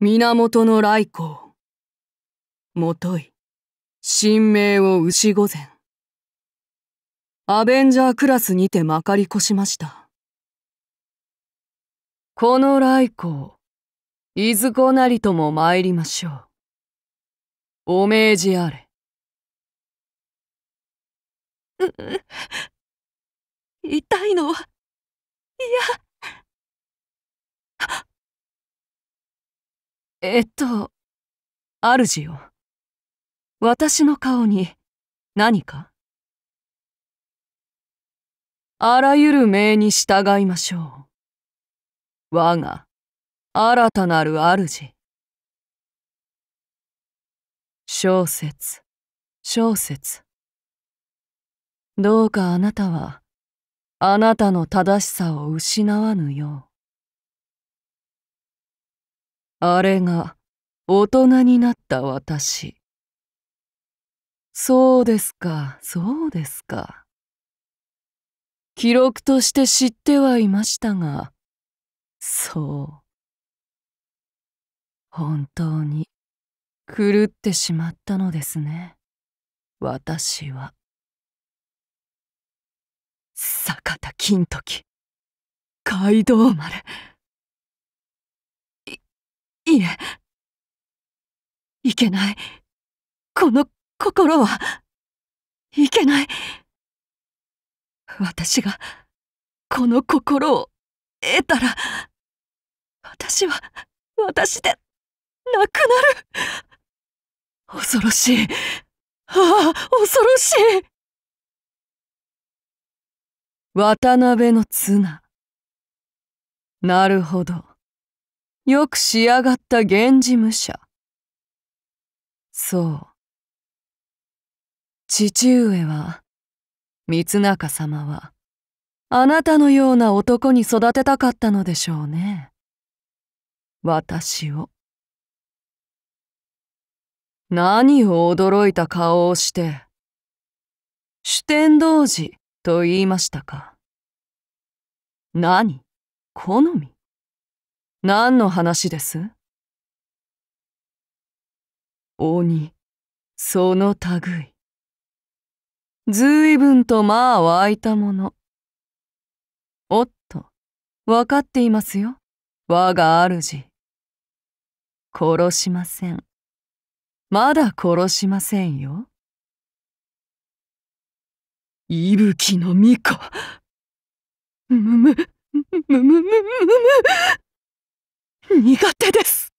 源の来光。もとい、神明を牛御前。アベンジャークラスにてまかりこしました。この来光、いずこなりとも参りましょう。お命じあれ。う、痛いのは、いや。えっと、主よ。私の顔に何かあらゆる命に従いましょう。我が新たなる主。小説、小説。どうかあなたは、あなたの正しさを失わぬよう。あれが大人になった私そうですかそうですか記録として知ってはいましたがそう本当に狂ってしまったのですね私は坂田金時街道丸いえ、いけない。この心は、いけない。私が、この心を得たら、私は、私で、なくなる。恐ろしい。ああ、恐ろしい。渡辺の綱。なるほど。よく仕上がった源氏武者。そう。父上は、三中様は、あなたのような男に育てたかったのでしょうね。私を。何を驚いた顔をして、主天童寺と言いましたか。何好み何の話です鬼、その類。随分とまあ湧いたもの。おっと、分かっていますよ。我が主。殺しません。まだ殺しませんよ。いぶきの巫女。むむ、むむむむむ。苦手です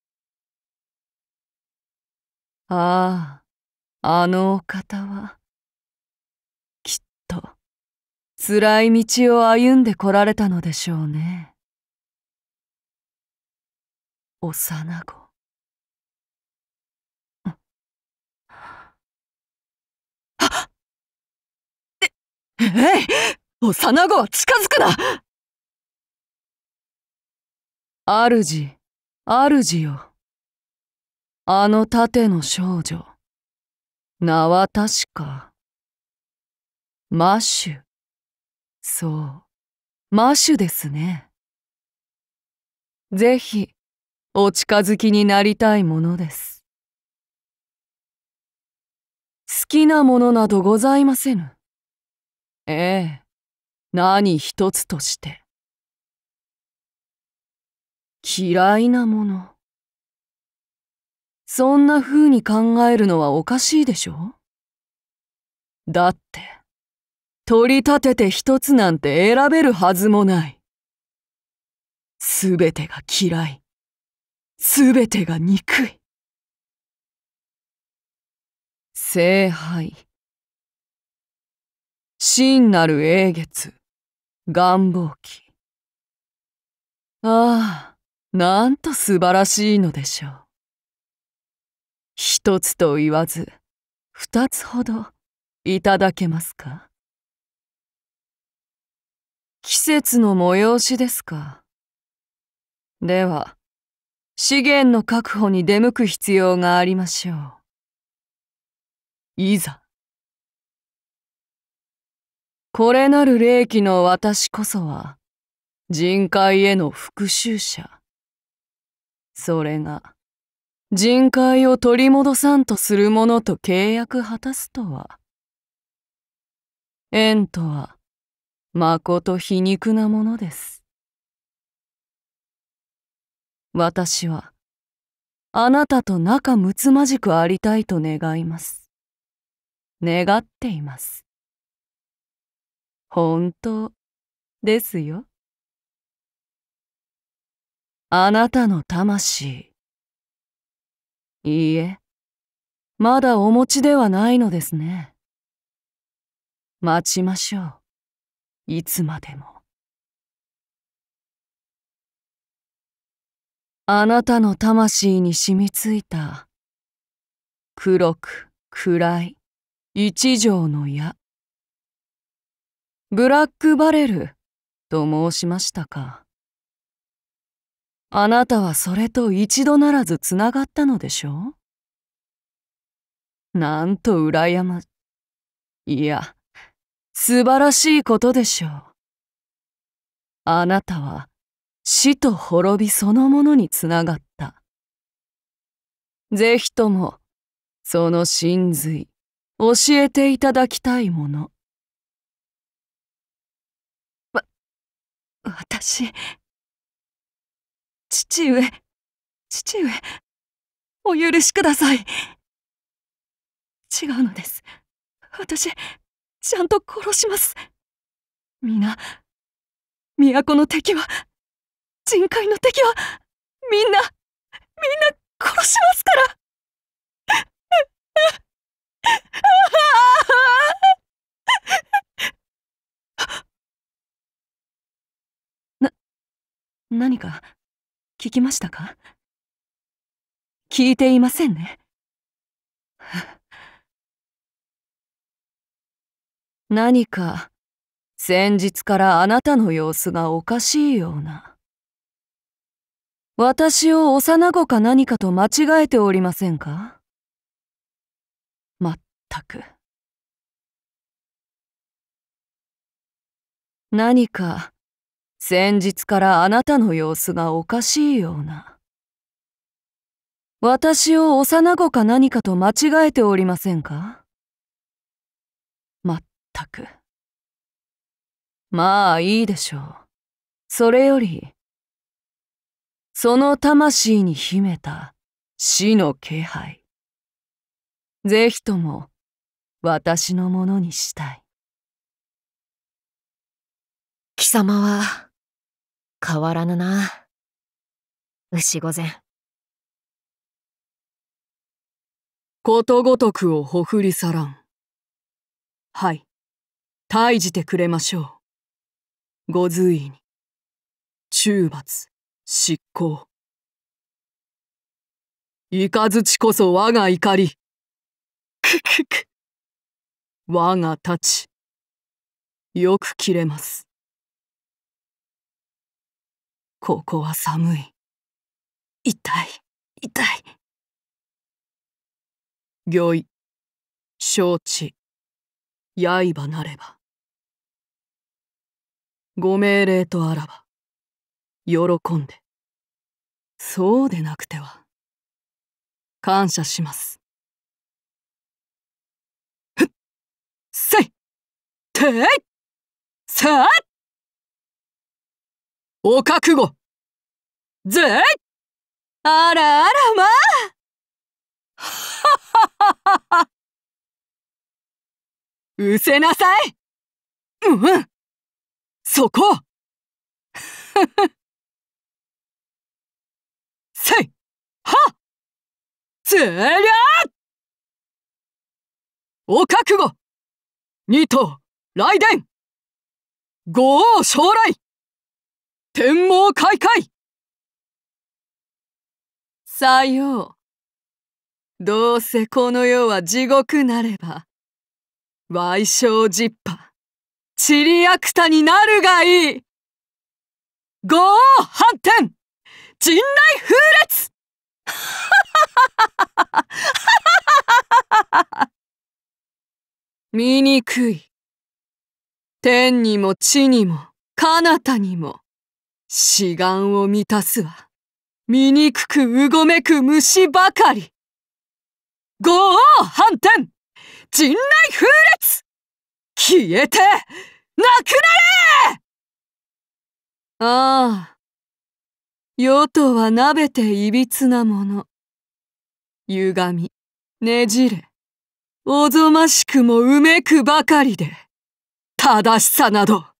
あああのお方はきっと辛い道を歩んでこられたのでしょうね幼子ええ幼子は近づくな主主よ。あの盾の少女。名は確か。マッシュ。そう、マッシュですね。ぜひ、お近づきになりたいものです。好きなものなどございませぬ。ええ、何一つとして。嫌いなもの。そんな風に考えるのはおかしいでしょだって、取り立てて一つなんて選べるはずもない。すべてが嫌い。すべてが憎い。聖杯。真なる英月。願望期。ああ。なんと素晴らしいのでしょう。一つと言わず、二つほどいただけますか季節の催しですか。では、資源の確保に出向く必要がありましょう。いざ。これなる霊気の私こそは、人海への復讐者。それが人界を取り戻さんとする者と契約果たすとは縁とはまこと皮肉なものです私はあなたと仲睦まじくありたいと願います願っています本当ですよあなたの魂。いいえ、まだお持ちではないのですね。待ちましょう。いつまでも。あなたの魂に染みついた、黒く暗い一畳の矢。ブラックバレルと申しましたか。あなたはそれと一度ならずつながったのでしょうなんと羨ま、いや、素晴らしいことでしょう。あなたは死と滅びそのものにつながった。ぜひとも、その真髄、教えていただきたいもの。わ、私、父上、父上、お許しください。違うのです。私、ちゃんと殺します。皆、都の敵は、人海の敵は、みんな、みんな殺しますから な、何か。聞きましたか聞いていませんね。何か先日からあなたの様子がおかしいような。私を幼子か何かと間違えておりませんかまったく。何か先日からあなたの様子がおかしいような。私を幼子か何かと間違えておりませんかまったく。まあいいでしょう。それより、その魂に秘めた死の気配。ぜひとも私のものにしたい。貴様は変わらぬな牛御前ことごとくをほふりさらんはい退治てくれましょうご随意に中罰執行雷こそ我が怒りくくく我が太刀よく切れますここは寒い痛い痛い御意承知刃なればご命令とあらば喜んでそうでなくては感謝しますふっせいていさあお覚悟ぜいあらあらまあうせなさいうんそこせいはせりゃお覚悟二刀雷電五王将来天網開会さよう。どうせこの世は地獄なれば、賠償実破、チリアクタになるがいい五王反転人雷風は醜 い。天にも地にも、彼方にも、志願を満たすは、醜くうごめく虫ばかり。五王反転人雷風列消えて、なくなれああ。世とはなべていびつなもの。歪み、ねじれ、おぞましくもうめくばかりで、正しさなど、か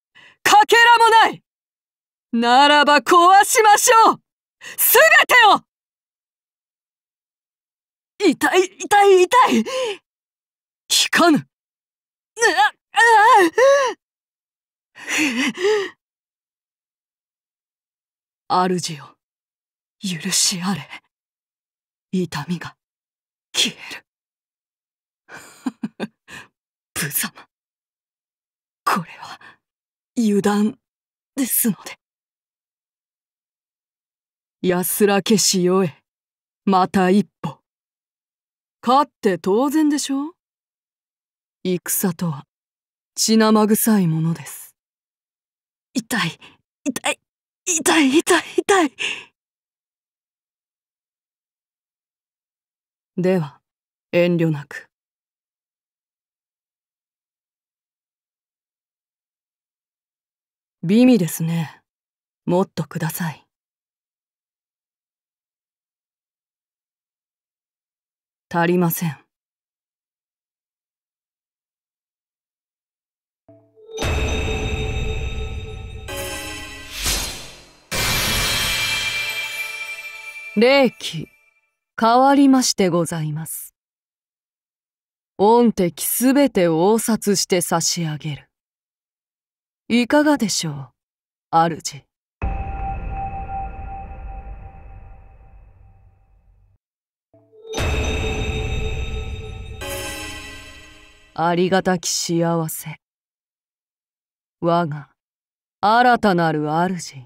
けらもないならば壊しましょうすべてを痛い痛い痛い効かぬうあうあ主よ許しあれ痛みが消える 無様これは油断ですので安らけしよえ。また一歩。勝って当然でしょ戦とは血生臭いものです。痛い、痛い、痛い、痛い、痛い。では、遠慮なく。美味ですね。もっとください。足りません。霊気、変わりましてございます。御敵すべてを応殺して差し上げる。いかがでしょう、主。ありがたき幸せ我が新たなる主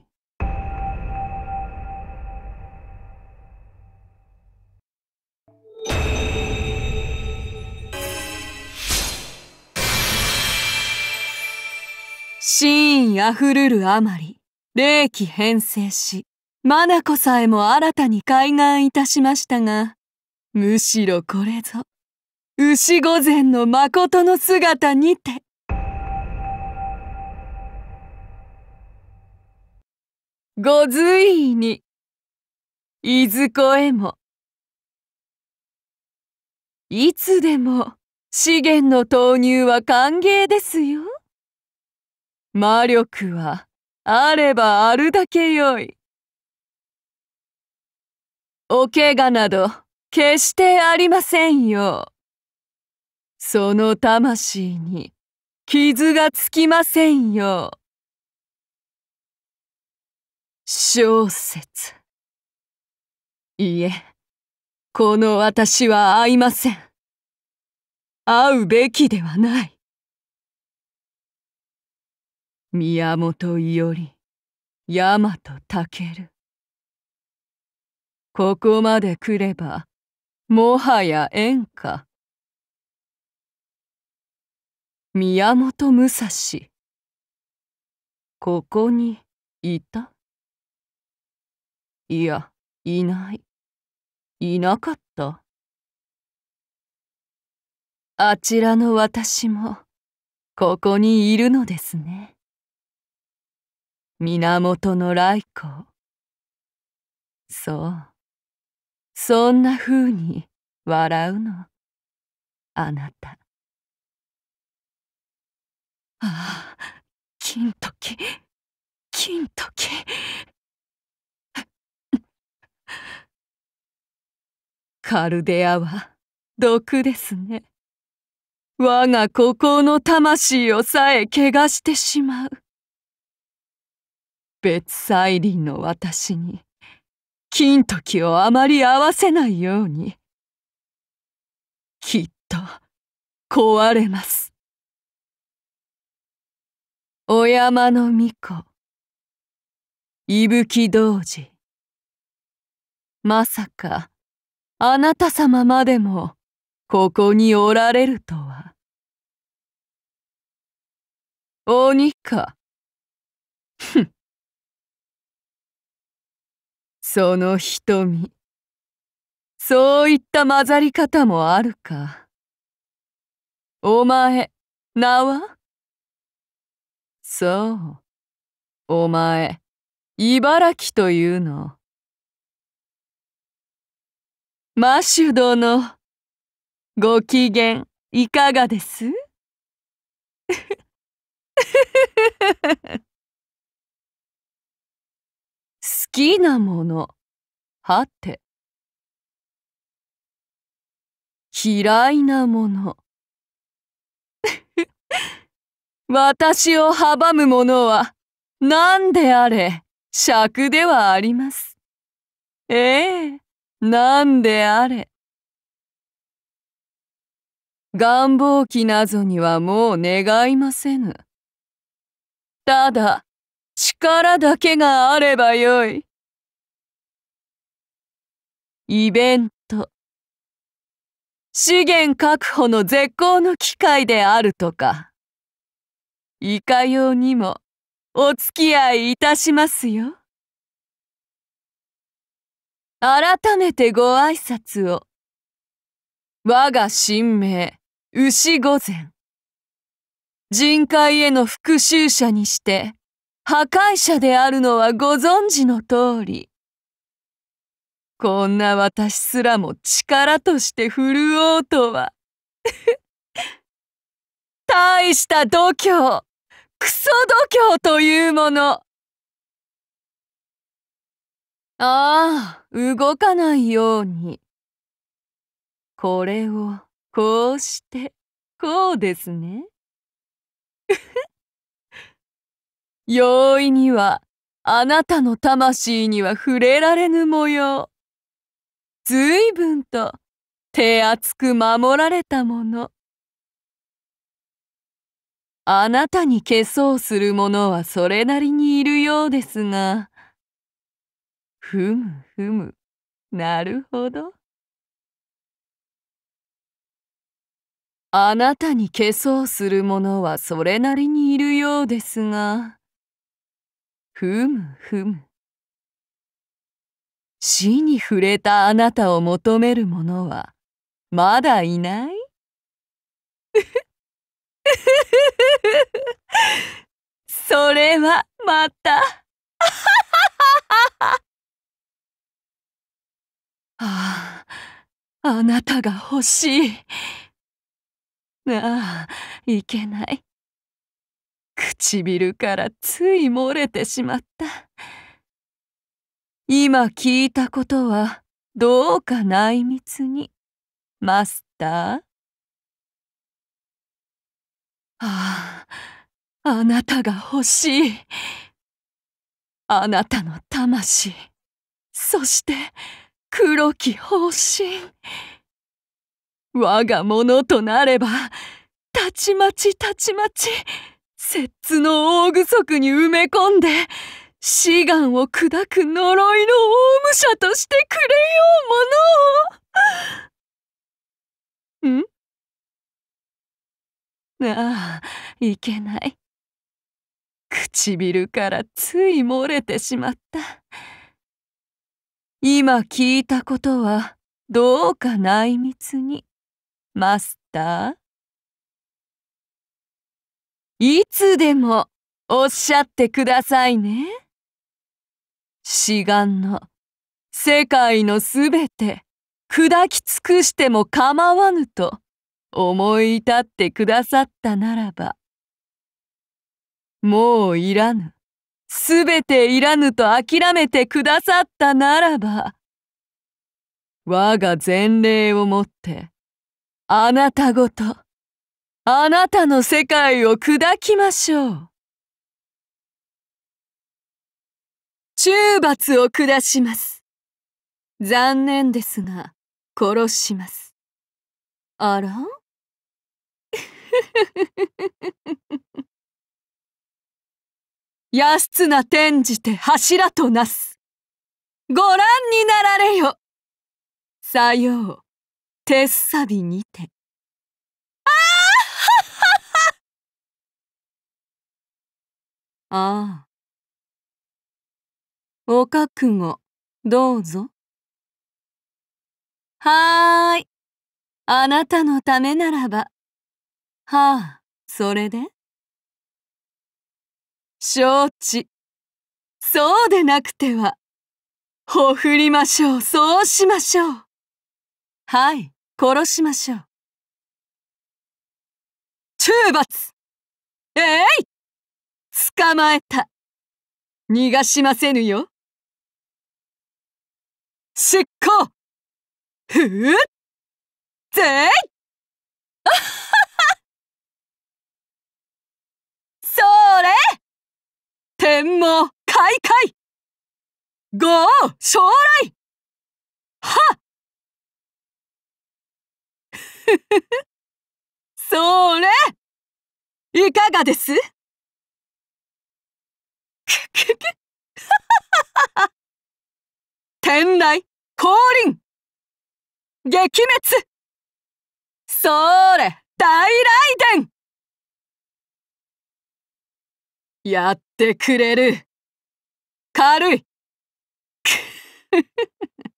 真意あふるるあまり霊気変成しマナコさえも新たに開眼いたしましたがむしろこれぞ牛御前の誠の姿にて。ご随意に、いずこへも、いつでも資源の投入は歓迎ですよ。魔力はあればあるだけよい。お怪我など決してありませんよ。その魂に傷がつきませんよ小説いえこの私は会いません会うべきではない宮本伊織大和健ここまで来ればもはや演歌宮本武蔵ここにいたいやいないいなかったあちらの私もここにいるのですね源の来光そうそんな風に笑うのあなたああ金時金時カルデアは毒ですね我が孤高の魂をさえ我してしまう別再臨の私に金時をあまり合わせないようにきっと壊れますお山の巫女伊吹童子まさかあなた様までもここにおられるとは鬼かふんその瞳そういった混ざり方もあるかお前名はそうお前茨城というのマシュ殿ご機嫌いかがです好きなものはて嫌いなもの私を阻む者は何であれ尺ではあります。ええ、何であれ。願望期なぞにはもう願いませぬ。ただ、力だけがあればよい。イベント。資源確保の絶好の機会であるとか。いかようにもお付き合いいたしますよ。改めてご挨拶を。我が神明、牛御前。人界への復讐者にして、破壊者であるのはご存知の通り。こんな私すらも力として振るおうとは。大した度胸クソ度胸というものああ、動かないように。これを、こうして、こうですね。容易には、あなたの魂には触れられぬ模様。随分と、手厚く守られたもの。あなたに化そうする者はそれなりにいるようですが。ふむふむ、なるほど。あなたに化そうする者はそれなりにいるようですが。ふむふむ。死に触れたあなたを求める者はまだいないそれはまた。ああ、あなたが欲しい。ああ、いけない。唇からつい漏れてしまった。今聞いたことはどうか内密に、マスター。ああ、あなたが欲しい。あなたの魂。そして、黒き方針。我がものとなれば、たちまちたちまち、摂津の大具足に埋め込んで、志願を砕く呪いの大武者としてくれようものを。んああ、いけない。唇からつい漏れてしまった。今聞いたことはどうか内密に、マスター。いつでもおっしゃってくださいね。志願の世界のすべて砕き尽くしても構わぬと。思い立ってくださったならばもういらぬすべていらぬと諦めてくださったならば我が前例をもってあなたごとあなたの世界を砕きましょう中罰を下します残念ですが殺しますあら安綱転じて柱となす。ご覧になられよ。さよう、鉄サビにて。ああ。お覚悟、どうぞ。はーい。あなたのためならば。はあ、それで承知。そうでなくては。ほふりましょう、そうしましょう。はい、殺しましょう。中罰えい捕まえた。逃がしませぬよ。執行ふうぜい天網開会ゴー将来は それいかがですくくく天雷降臨撃滅それ大雷電やってくれる軽い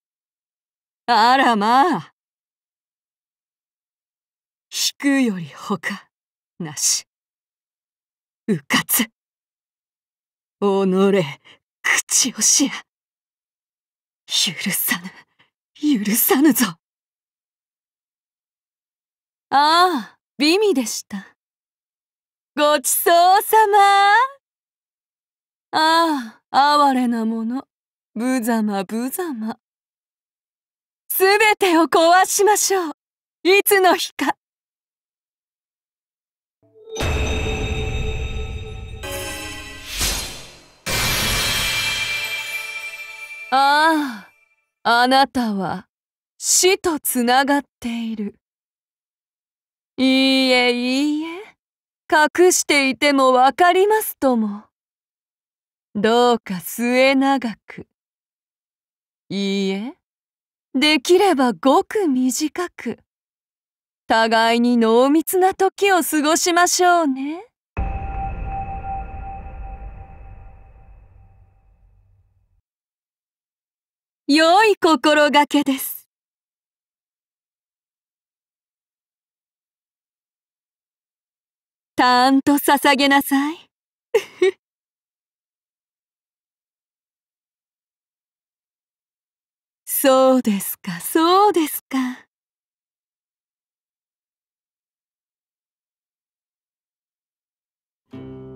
あらまあ引くよりほかなしうかつおのれ口押しや許さぬ許さぬぞああ美味でしたごちそうさまああ、哀れなもの。無様無様。すべてを壊しましょう。いつの日か。ああ、あなたは死とつながっている。いいえ、いいえ、隠していてもわかりますとも。どうか末永く。いいえ、できればごく短く。互いに濃密な時を過ごしましょうね。良い心がけです。たんと捧げなさい。そうですか、そうですか。thank you